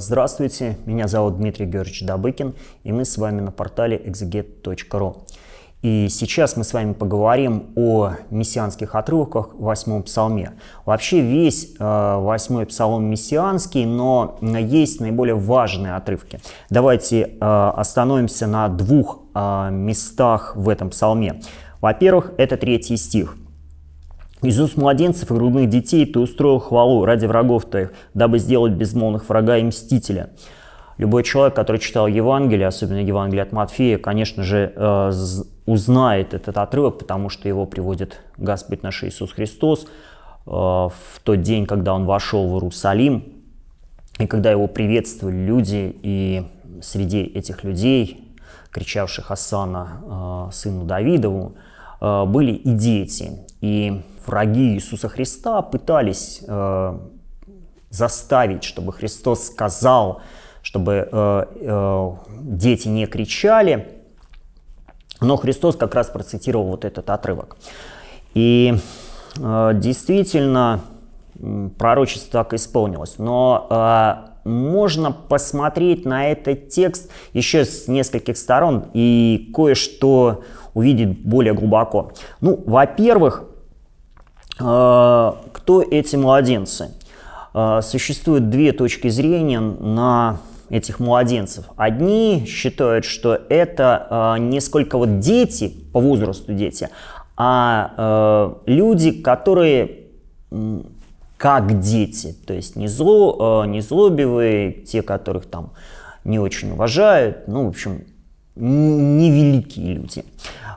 Здравствуйте, меня зовут Дмитрий Георгиевич Добыкин, и мы с вами на портале exeget.ru. И сейчас мы с вами поговорим о мессианских отрывках в восьмом псалме. Вообще весь э, восьмой э, псалом мессианский, но есть наиболее важные отрывки. Давайте э, остановимся на двух э, местах в этом псалме. Во-первых, это третий стих – из уст младенцев и грудных детей ты устроил хвалу ради врагов твоих, дабы сделать безмолвных врага и мстителя. Любой человек, который читал Евангелие, особенно Евангелие от Матфея, конечно же, э, узнает этот отрывок, потому что его приводит Господь наш Иисус Христос э, в тот день, когда он вошел в Иерусалим, и когда его приветствовали люди, и среди этих людей, кричавших Асана э, сыну Давидову, Э, были и дети. И враги Иисуса Христа пытались э, заставить, чтобы Христос сказал, чтобы э, дети не кричали. Но Христос как раз процитировал вот этот отрывок. И действительно, пророчество так исполнилось. Но можно посмотреть на этот текст еще с нескольких сторон и кое-что увидеть более глубоко. Ну, во-первых, э, кто эти младенцы? Э, Существует две точки зрения на этих младенцев. Одни считают, что это э, не сколько вот дети, по возрасту дети, а люди, которые как дети, то есть не, зло, э, не злобивые, те, которых там не очень уважают, ну, в общем, невеликие люди.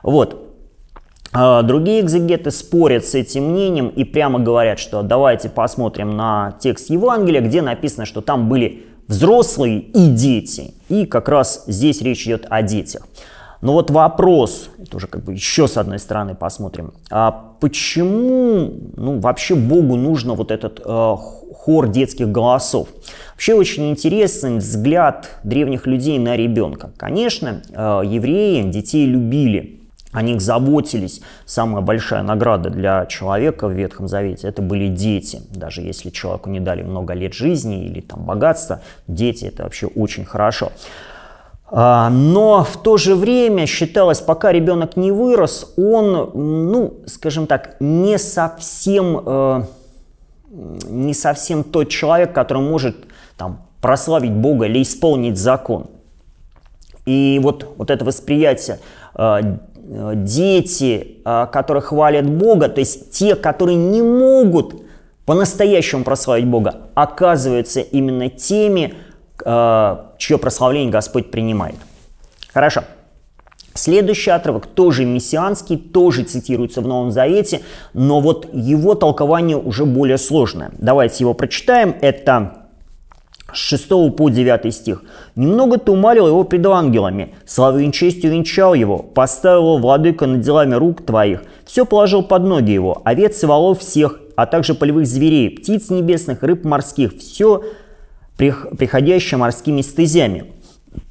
Вот. Э, другие экзегеты спорят с этим мнением и прямо говорят, что давайте посмотрим на текст Евангелия, где написано, что там были взрослые и дети. И как раз здесь речь идет о детях. Но ну вот вопрос, это уже как бы еще с одной стороны посмотрим, а почему ну, вообще Богу нужно вот этот э, хор детских голосов? Вообще очень интересный взгляд древних людей на ребенка. Конечно, э, евреи детей любили, о них заботились. Самая большая награда для человека в Ветхом Завете это были дети. Даже если человеку не дали много лет жизни или там богатства, дети это вообще очень хорошо. А, но в то же время считалось, пока ребенок не вырос, он, ну, скажем так, не совсем, э, не совсем тот человек, который может там, прославить Бога или исполнить закон. И вот, вот это восприятие э, дети, э, которые хвалят Бога, то есть те, которые не могут по-настоящему прославить Бога, оказываются именно теми, Э, чье прославление Господь принимает. Хорошо. Следующий отрывок тоже мессианский, тоже цитируется в Новом Завете, но вот его толкование уже более сложное. Давайте его прочитаем. Это с 6 по 9 стих. «Немного ты умалил его пред ангелами, славою и честью венчал его, поставил его владыка над делами рук твоих, все положил под ноги его, овец и волов всех, а также полевых зверей, птиц небесных, рыб морских, все приходящая морскими стезями.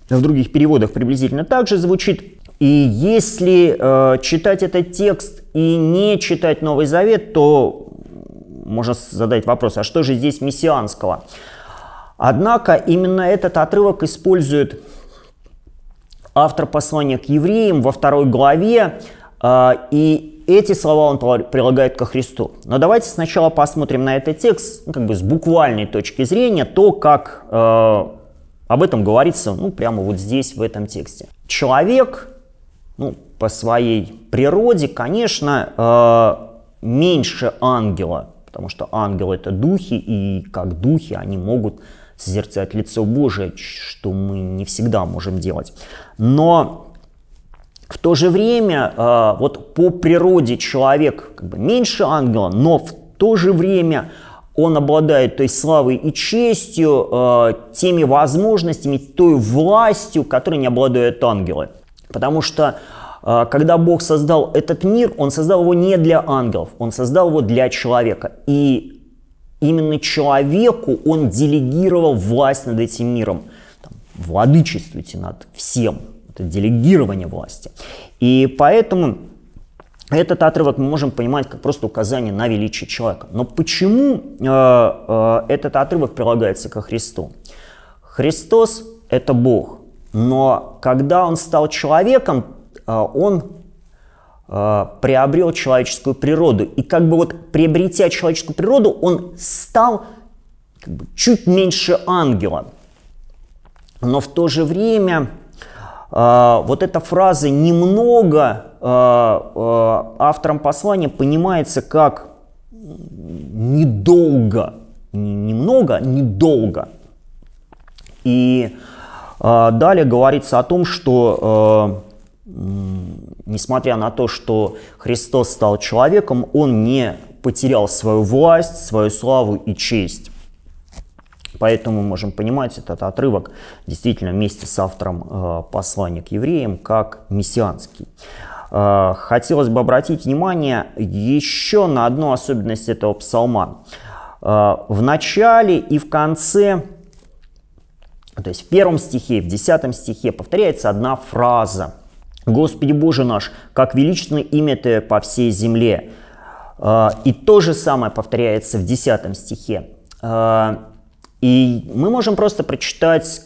В других переводах приблизительно так же звучит. И если э, читать этот текст и не читать Новый Завет, то можно задать вопрос, а что же здесь мессианского? Однако именно этот отрывок использует автор послания к евреям во второй главе, э, и эти слова он прилагает ко Христу. Но давайте сначала посмотрим на этот текст ну, как бы с буквальной точки зрения, то, как э, об этом говорится ну, прямо вот здесь, в этом тексте. Человек ну, по своей природе, конечно, э, меньше ангела, потому что ангел это духи, и как духи они могут созерцать лицо Божие, что мы не всегда можем делать. Но в то же время, э, вот по природе человек как бы меньше ангела, но в то же время он обладает той славой и честью, э, теми возможностями, той властью, которой не обладают ангелы. Потому что э, когда Бог создал этот мир, Он создал его не для ангелов, Он создал его для человека. И именно человеку Он делегировал власть над этим миром. Там, владычествуйте над всем – это делегирование власти. И поэтому этот отрывок мы можем понимать как просто указание на величие человека. Но почему э, э, этот отрывок прилагается ко Христу? Христос – это Бог, но когда Он стал человеком, э, Он э, приобрел человеческую природу. И как бы вот приобретя человеческую природу, Он стал как бы, чуть меньше ангела. Но в то же время а, вот эта фраза «немного» а, а, автором послания понимается как «недолго». немного, недолго. И далее говорится о том, что несмотря на то, что Христос стал человеком, он не потерял свою власть, свою славу и честь. Поэтому можем понимать этот отрывок действительно вместе с автором э, послания к евреям как мессианский. Э, хотелось бы обратить внимание еще на одну особенность этого псалма. Э, в начале и в конце то есть в первом стихе, в десятом стихе повторяется одна фраза. «Господи Боже наш, как величественно имя Ты по всей земле». И то же самое повторяется в десятом стихе. И мы можем просто прочитать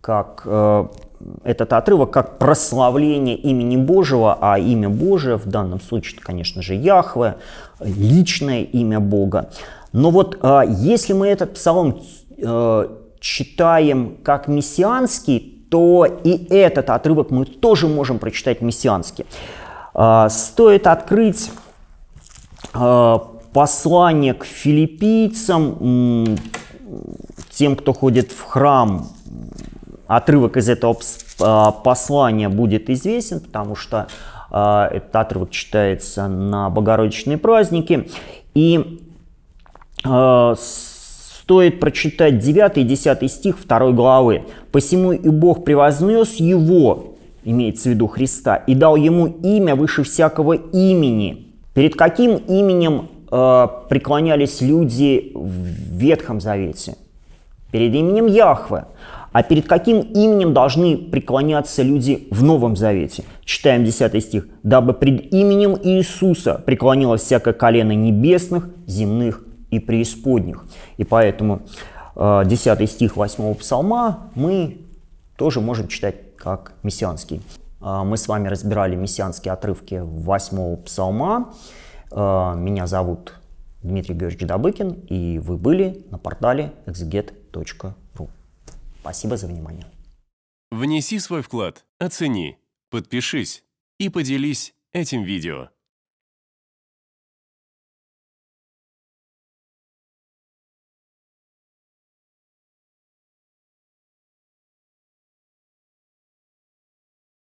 как э, этот отрывок как прославление имени Божьего, а имя Божие в данном случае, конечно же, Яхве, личное имя Бога. Но вот э, если мы этот псалом э, читаем как мессианский, то и этот отрывок мы тоже можем прочитать мессиански. Э, стоит открыть э, послание к филиппийцам, тем, кто ходит в храм, отрывок из этого а, послания будет известен, потому что а, этот отрывок читается на Богородичные праздники. И а, стоит прочитать 9 и 10 стих 2 главы. «Посему и Бог превознес его, имеется в виду Христа, и дал ему имя выше всякого имени». Перед каким именем Э, преклонялись люди в Ветхом Завете? Перед именем Яхве. А перед каким именем должны преклоняться люди в Новом Завете? Читаем 10 стих. «Дабы пред именем Иисуса преклонилось всякое колено небесных, земных и преисподних». И поэтому 10 э, стих 8 псалма мы тоже можем читать как мессианский. Э, мы с вами разбирали мессианские отрывки 8 псалма. Э, меня зовут Дмитрий Георгиевич Добыкин, и вы были на портале exeget.ru. Спасибо за внимание. Внеси свой вклад, оцени, подпишись и поделись этим видео.